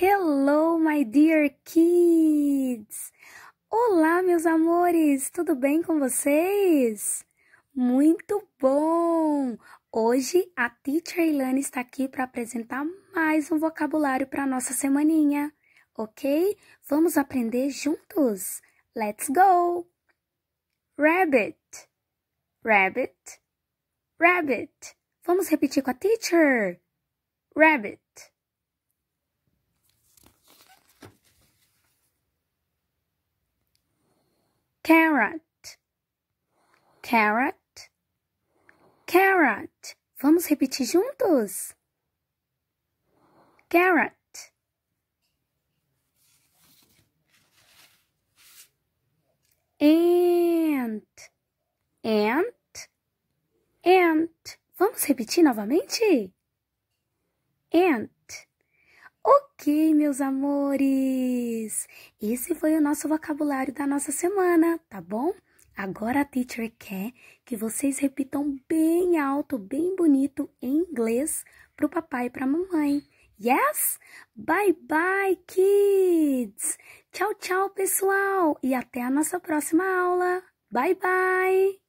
Hello, my dear kids! Olá, meus amores! Tudo bem com vocês? Muito bom! Hoje a teacher Ilana está aqui para apresentar mais um vocabulário para nossa semaninha, ok? Vamos aprender juntos! Let's go! Rabbit, rabbit, rabbit. Vamos repetir com a teacher. Rabbit. carrot, carrot, carrot. Vamos repetir juntos? Carrot. Ant, ant, ant. Vamos repetir novamente? Ant meus amores! Esse foi o nosso vocabulário da nossa semana, tá bom? Agora a teacher quer que vocês repitam bem alto, bem bonito em inglês pro papai e pra mamãe. Yes? Bye bye, kids! Tchau, tchau, pessoal! E até a nossa próxima aula! Bye bye!